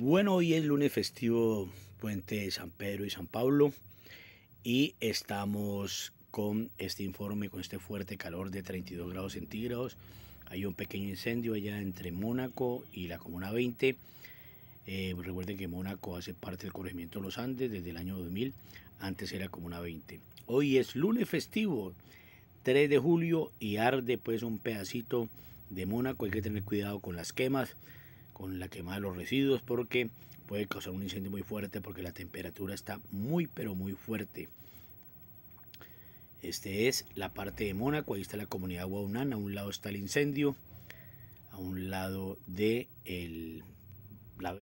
Bueno, hoy es lunes festivo, puente de San Pedro y San Pablo, y estamos con este informe, con este fuerte calor de 32 grados centígrados. Hay un pequeño incendio allá entre Mónaco y la Comuna 20. Eh, recuerden que Mónaco hace parte del corregimiento de los Andes desde el año 2000, antes era Comuna 20. Hoy es lunes festivo, 3 de julio, y arde pues un pedacito de Mónaco. Hay que tener cuidado con las quemas con la quema de los residuos porque puede causar un incendio muy fuerte porque la temperatura está muy pero muy fuerte. Este es la parte de Mónaco, ahí está la comunidad Guaunán, a un lado está el incendio, a un lado de el